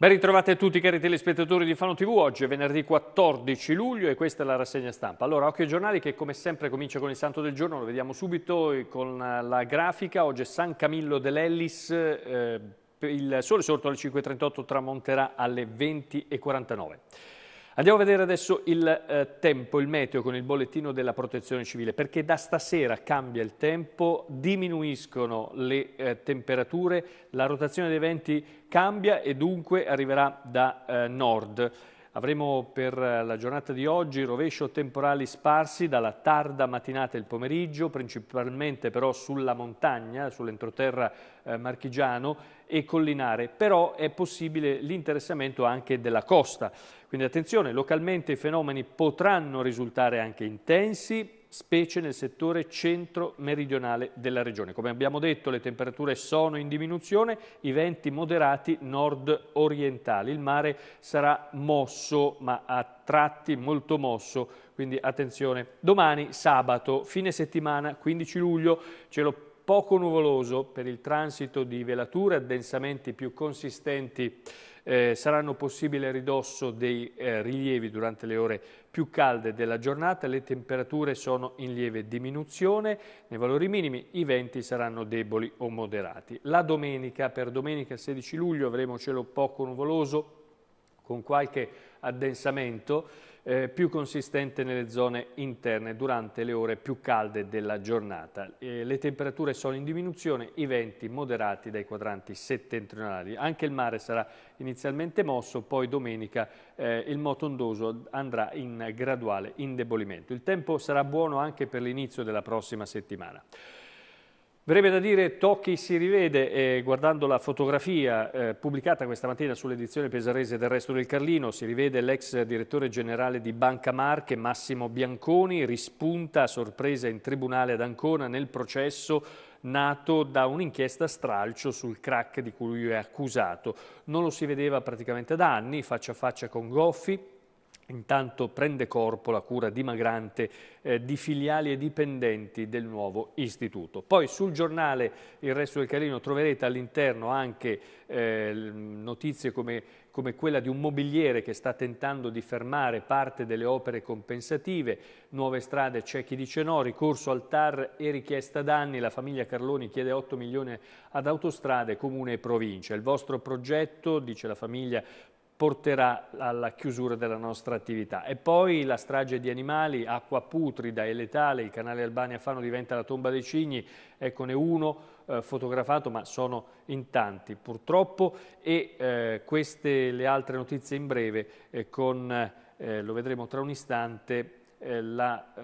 Ben ritrovati a tutti cari telespettatori di Fano TV, oggi è venerdì 14 luglio e questa è la rassegna stampa. Allora, occhio ai giornali che come sempre comincia con il santo del giorno, lo vediamo subito eh, con la grafica, oggi è San Camillo dell'Ellis, eh, il sole sorto alle 5.38 tramonterà alle 20.49. Andiamo a vedere adesso il eh, tempo, il meteo con il bollettino della protezione civile, perché da stasera cambia il tempo, diminuiscono le eh, temperature, la rotazione dei venti cambia e dunque arriverà da eh, nord. Avremo per eh, la giornata di oggi rovescio temporali sparsi dalla tarda mattinata e il pomeriggio, principalmente però sulla montagna, sull'entroterra eh, marchigiano e collinare, però è possibile l'interessamento anche della costa. Quindi attenzione, localmente i fenomeni potranno risultare anche intensi, specie nel settore centro-meridionale della regione. Come abbiamo detto le temperature sono in diminuzione, i venti moderati nord-orientali. Il mare sarà mosso ma a tratti molto mosso, quindi attenzione. Domani sabato, fine settimana, 15 luglio, cielo poco nuvoloso per il transito di velature, addensamenti più consistenti eh, saranno possibili a ridosso dei eh, rilievi durante le ore più calde della giornata, le temperature sono in lieve diminuzione, nei valori minimi i venti saranno deboli o moderati. La domenica, per domenica 16 luglio avremo cielo poco nuvoloso con qualche addensamento, eh, più consistente nelle zone interne durante le ore più calde della giornata. Eh, le temperature sono in diminuzione, i venti moderati dai quadranti settentrionali. Anche il mare sarà inizialmente mosso, poi domenica eh, il moto ondoso andrà in graduale indebolimento. Il tempo sarà buono anche per l'inizio della prossima settimana. Verrebbe da dire Tocchi si rivede eh, guardando la fotografia eh, pubblicata questa mattina sull'edizione pesarese del Resto del Carlino, si rivede l'ex direttore generale di Banca Marche Massimo Bianconi, rispunta a sorpresa in tribunale ad Ancona nel processo nato da un'inchiesta stralcio sul crack di cui lui è accusato. Non lo si vedeva praticamente da anni, faccia a faccia con Goffi, Intanto prende corpo la cura dimagrante eh, di filiali e dipendenti del nuovo istituto. Poi sul giornale Il Resto del Carino troverete all'interno anche eh, notizie come, come, quella di un mobiliere che sta tentando di fermare parte delle opere compensative, nuove strade c'è chi dice no, ricorso al TAR e richiesta danni, la famiglia Carloni chiede 8 milioni ad autostrade, comune e provincia. Il vostro progetto, dice la famiglia, porterà alla chiusura della nostra attività. E poi la strage di animali, acqua putrida e letale, il canale Albania-Fano diventa la tomba dei cigni, eccone uno eh, fotografato, ma sono in tanti purtroppo, e eh, queste le altre notizie in breve eh, con, eh, lo vedremo tra un istante, eh, la, eh,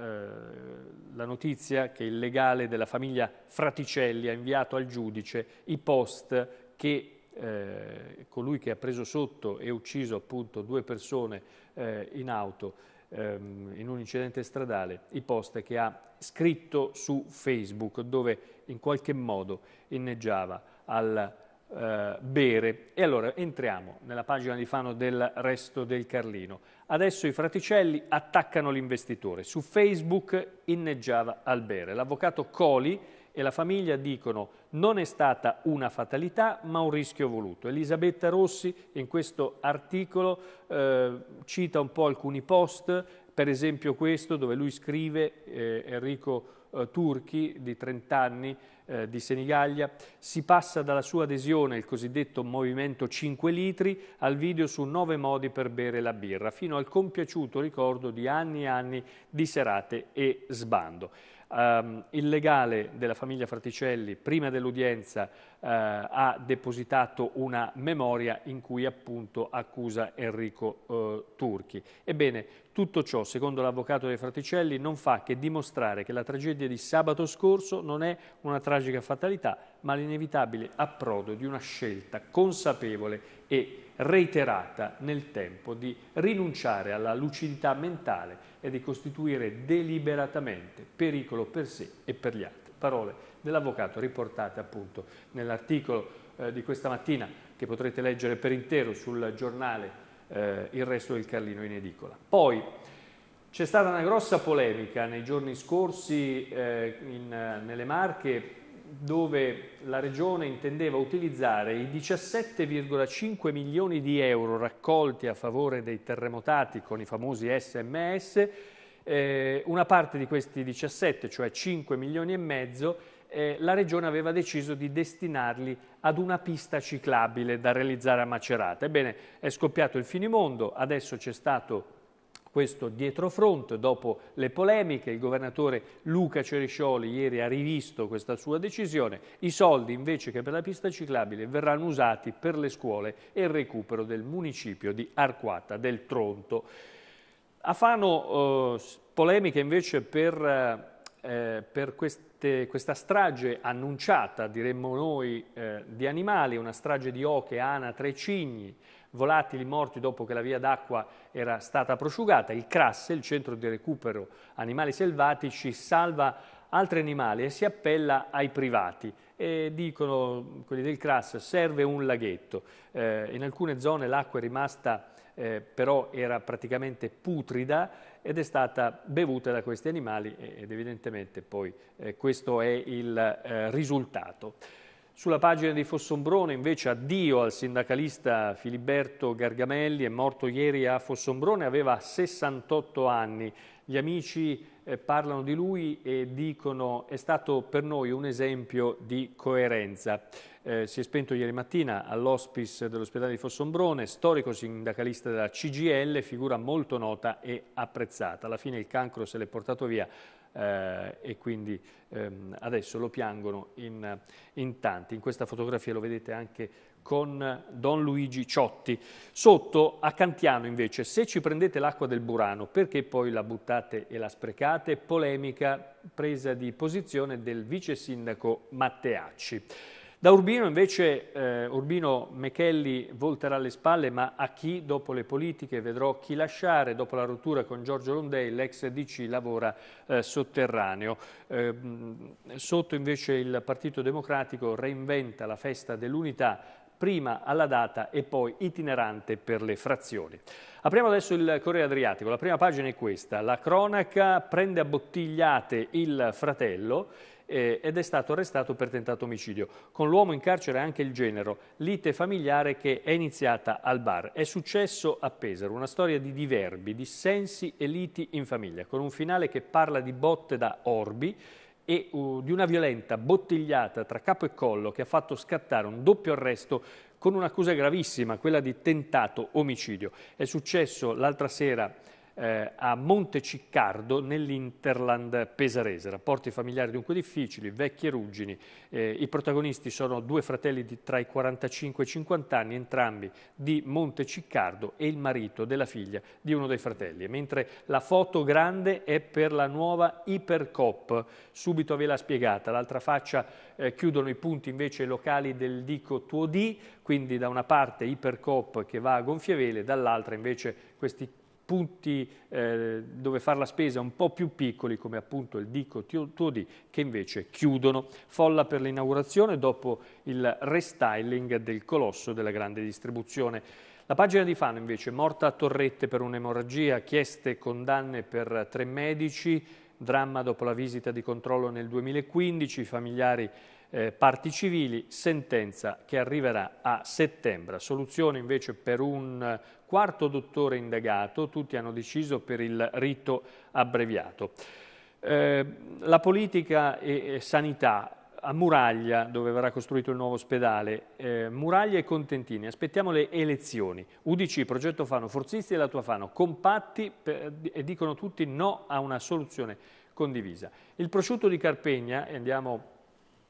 la notizia che il legale della famiglia Fraticelli ha inviato al giudice i post che eh, colui che ha preso sotto e ucciso appunto due persone eh, in auto ehm, in un incidente stradale, i post che ha scritto su Facebook dove in qualche modo inneggiava al eh, bere. E allora entriamo nella pagina di Fano del resto del Carlino. Adesso i fraticelli attaccano l'investitore. Su Facebook inneggiava al bere. L'avvocato Coli e la famiglia dicono non è stata una fatalità ma un rischio voluto. Elisabetta Rossi in questo articolo eh, cita un po' alcuni post, per esempio questo dove lui scrive, eh, Enrico eh, Turchi di 30 anni eh, di Senigallia, si passa dalla sua adesione al cosiddetto Movimento 5 Litri al video su 9 modi per bere la birra, fino al compiaciuto ricordo di anni e anni di serate e sbando. Um, ehm, il legale della famiglia Fraticelli, prima dell'udienza, uh, ha depositato una memoria in cui appunto accusa Enrico uh, Turchi. Ebbene, tutto ciò, secondo l'avvocato dei Fraticelli, non fa che dimostrare che la tragedia di sabato scorso non è una tragica fatalità, ma l'inevitabile approdo di una scelta consapevole e reiterata nel tempo di rinunciare alla lucidità mentale è di costituire deliberatamente pericolo per sé e per gli altri. Parole dell'avvocato riportate appunto nell'articolo eh, di questa mattina che potrete leggere per intero sul giornale eh, Il resto del Carlino in edicola. Poi c'è stata una grossa polemica nei giorni scorsi eh, in, nelle Marche dove la Regione intendeva utilizzare i 17,5 milioni di euro raccolti a favore dei terremotati con i famosi SMS, eh, una parte di questi 17, cioè 5 milioni e mezzo, eh, la Regione aveva deciso di destinarli ad una pista ciclabile da realizzare a Macerata. Ebbene, è scoppiato il finimondo, adesso c'è stato questo dietrofront. Dopo le polemiche il governatore Luca Ceriscioli ieri ha rivisto questa sua decisione. I soldi invece che per la pista ciclabile verranno usati per le scuole e il recupero del municipio di Arquata del Tronto. A Fano eh, polemiche invece per, eh, eh, per queste, questa strage annunciata, diremmo noi, eh, di animali, una strage di oche, anatre e cigni volatili morti dopo che la via d'acqua era stata prosciugata. Il CRAS, il centro di recupero animali selvatici, salva altri animali e si appella ai privati. E dicono quelli del CRAS serve un laghetto. Eh, in alcune zone l'acqua è rimasta eh, però era praticamente putrida ed è stata bevuta da questi animali ed evidentemente poi eh, questo è il eh, risultato. Sulla pagina di Fossombrone invece addio al sindacalista Filiberto Gargamelli, è morto ieri a Fossombrone, aveva 68 anni. Gli amici eh, parlano di lui e dicono è stato per noi un esempio di coerenza. Eh, si è spento ieri mattina all'hospice dell'ospedale di Fossombrone, storico sindacalista della CGL, figura molto nota e apprezzata. Alla fine il cancro se l'è portato via eh, e quindi ehm, adesso lo piangono in, in tanti. In questa fotografia lo vedete anche con Don Luigi Ciotti. Sotto a Cantiano invece, se ci prendete l'acqua del Burano, perché poi la buttate e la sprecate? Polemica presa di posizione del vice sindaco Matteacci. Da Urbino invece, eh, Urbino Mechelli volterà le spalle, ma a chi dopo le politiche vedrò chi lasciare? Dopo la rottura con Giorgio Rondei, l'ex DC lavora eh, sotterraneo. Eh, sotto invece il Partito Democratico reinventa la festa dell'unità prima alla data e poi itinerante per le frazioni. Apriamo adesso il Corriere Adriatico, la prima pagina è questa, la cronaca prende a bottigliate il fratello eh, ed è stato arrestato per tentato omicidio. Con l'uomo in carcere anche il genero, lite familiare che è iniziata al bar. È successo a Pesaro, una storia di diverbi, dissensi e liti in famiglia, con un finale che parla di botte da orbi e uh, di una violenta bottigliata tra capo e collo che ha fatto scattare un doppio arresto con un'accusa gravissima, quella di tentato omicidio. È successo l'altra sera eh, a Ciccardo nell'Interland pesarese. Rapporti familiari dunque difficili, vecchie ruggini. Eh, I protagonisti sono due fratelli di tra i 45 e i 50 anni, entrambi di Monte Ciccardo e il marito della figlia di uno dei fratelli. Mentre la foto grande è per la nuova Ipercop, subito ve l'ha spiegata. L'altra faccia eh, chiudono i punti invece locali del Dico Tuodì, quindi da una parte Ipercop che va a gonfie vele, dall'altra invece questi punti eh, dove fare la spesa un po' più piccoli come appunto il Dico Tuodì che invece chiudono. Folla per l'inaugurazione dopo il restyling del colosso della grande distribuzione. La pagina di Fano invece, morta a Torrette per un'emorragia, chieste condanne per tre medici, dramma dopo la visita di controllo nel 2015, i familiari eh, parti civili, sentenza che arriverà a settembre. Soluzione invece per un quarto dottore indagato, tutti hanno deciso per il rito abbreviato. Eh, la politica e, e sanità a Muraglia, dove verrà costruito il nuovo ospedale, eh, Muraglia e Contentini, aspettiamo le elezioni. UDC, Progetto Fano, Forzisti e la tua Fano, compatti per, e dicono tutti no a una soluzione condivisa. Il prosciutto di Carpegna, e andiamo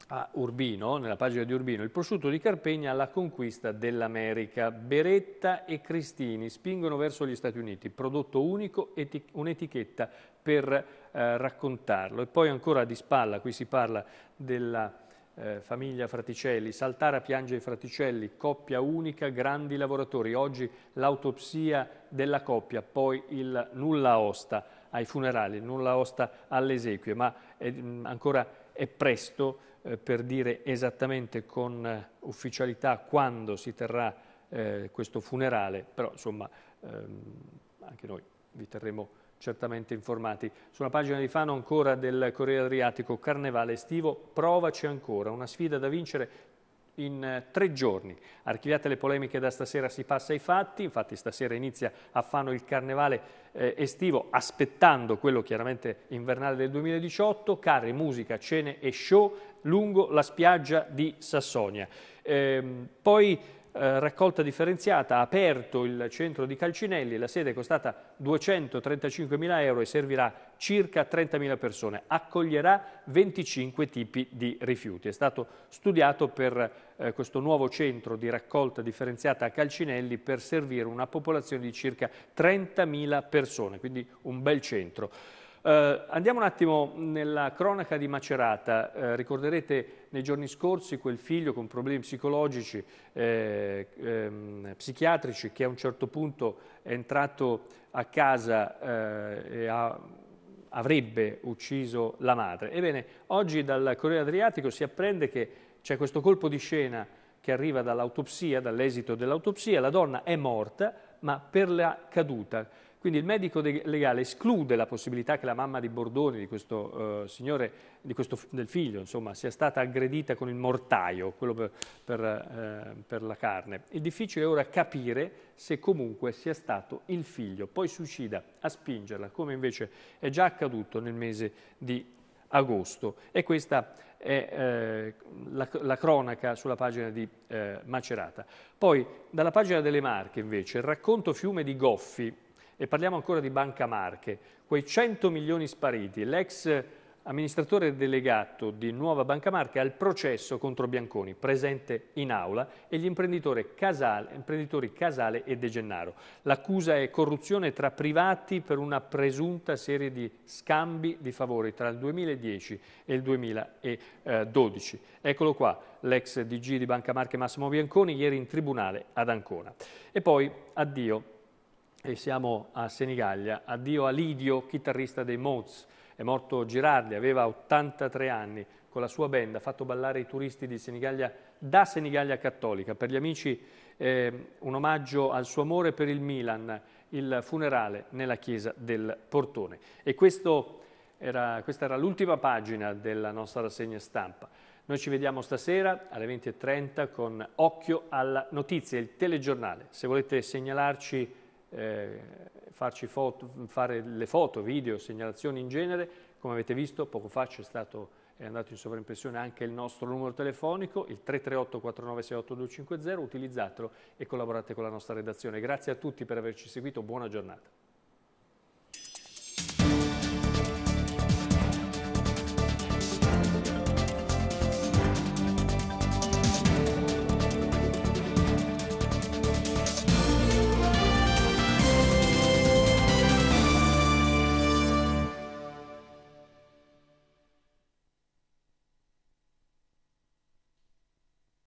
a Urbino, nella pagina di Urbino, il prosciutto di Carpegna alla conquista dell'America. Beretta e Cristini spingono verso gli Stati Uniti, prodotto unico, un'etichetta per eh, raccontarlo. E poi ancora di spalla, qui si parla della... Eh, famiglia Fraticelli, Saltara piange i Fraticelli, coppia unica, grandi lavoratori, oggi l'autopsia della coppia, poi il nulla osta ai funerali, il nulla osta alle esequie, ma è, mh, ancora è presto eh, per dire esattamente con ufficialità quando si terrà eh, questo funerale, però insomma ehm, anche noi vi terremo certamente informati. Sulla pagina di Fano ancora del Corriere Adriatico, Carnevale estivo, provaci ancora, una sfida da vincere in eh, tre giorni. Archiviate le polemiche da stasera si passa ai fatti, infatti stasera inizia a Fano il carnevale eh, estivo aspettando quello chiaramente invernale del 2018, carri, musica, cene e show lungo la spiaggia di Sassonia. Ehm, poi eh, raccolta differenziata, ha aperto il centro di Calcinelli, la sede è costata 235.000 euro e servirà circa 30.000 persone, accoglierà 25 tipi di rifiuti. È stato studiato per eh, questo nuovo centro di raccolta differenziata a Calcinelli per servire una popolazione di circa 30.000 persone, quindi un bel centro. Eh, andiamo un attimo nella cronaca di Macerata, eh, ricorderete nei giorni scorsi quel figlio con problemi psicologici, eh, ehm, psichiatrici, che a un certo punto è entrato a casa eh, e ha avrebbe ucciso la madre. Ebbene, oggi dal Corriere Adriatico si apprende che c'è questo colpo di scena che arriva dall'autopsia, dall'esito dell'autopsia, la donna è morta, ma per la caduta. Quindi il medico legale esclude la possibilità che la mamma di Bordoni, di questo eh, signore, di questo, del figlio, insomma, sia stata aggredita con il mortaio, quello per, per, eh, per la carne. Il difficile è ora capire se comunque sia stato il figlio, poi suicida, a spingerla, come invece è già accaduto nel mese di agosto. E questa è eh, la, la, cronaca sulla pagina di eh, Macerata. Poi, dalla pagina delle Marche, invece, il racconto fiume di Goffi, e parliamo ancora di Banca Marche. Quei 100 milioni spariti, l'ex amministratore delegato di Nuova Banca Marche al processo contro Bianconi, presente in aula, e gli imprenditori Casale, imprenditori Casale e De Gennaro. L'accusa è corruzione tra privati per una presunta serie di scambi di favori tra il 2010 e il 2012. Eccolo qua, l'ex DG di Banca Marche Massimo Bianconi, ieri in tribunale ad Ancona. E poi, addio e siamo a Senigallia. Addio a Lidio, chitarrista dei Moz. È morto Girardi, aveva 83 anni, con la sua band ha fatto ballare i turisti di Senigallia da Senigallia Cattolica. Per gli amici eh, un omaggio al suo amore per il Milan, il funerale nella chiesa del Portone. E era, questa era l'ultima pagina della nostra rassegna stampa. Noi ci vediamo stasera alle 20.30 con Occhio alla Notizia, il telegiornale. Se volete segnalarci eh, foto, fare le foto, video, segnalazioni in genere. Come avete visto, poco fa è, stato, è andato in sovraimpressione anche il nostro numero telefonico, il 338 4968 250, utilizzatelo e collaborate con la nostra redazione. Grazie a tutti per averci seguito, buona giornata.